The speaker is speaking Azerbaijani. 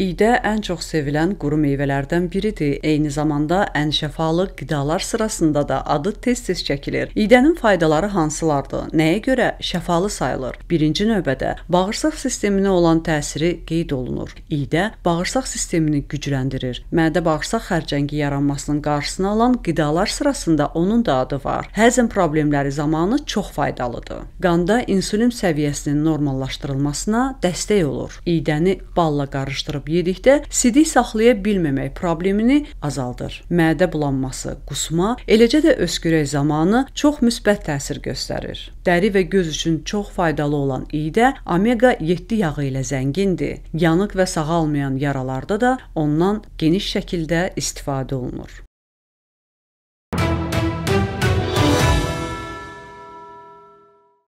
İydə ən çox sevilən quru meyvələrdən biridir. Eyni zamanda ən şəfalı qidalar sırasında da adı tez-tez çəkilir. İydənin faydaları hansılardır? Nəyə görə şəfalı sayılır? Birinci növbədə bağırsaq sisteminə olan təsiri qeyd olunur. İydə bağırsaq sistemini gücləndirir. Mədə bağırsaq xərçəngi yaranmasının qarşısını alan qidalar sırasında onun da adı var. Həzm problemləri zamanı çox faydalıdır. Qanda insulin səviyyəsinin normallaşdırılmasına dəstək olur. İydəni balla qarışdırıb aşırıb yedikdə sidik saxlaya bilməmək problemini azaldır. Mədə bulanması, qusma, eləcə də öskürək zamanı çox müsbət təsir göstərir. Dəri və göz üçün çox faydalı olan iydə omega 7 yağı ilə zəngindir. Yanıq və sağalmayan yaralarda da ondan geniş şəkildə istifadə olunur.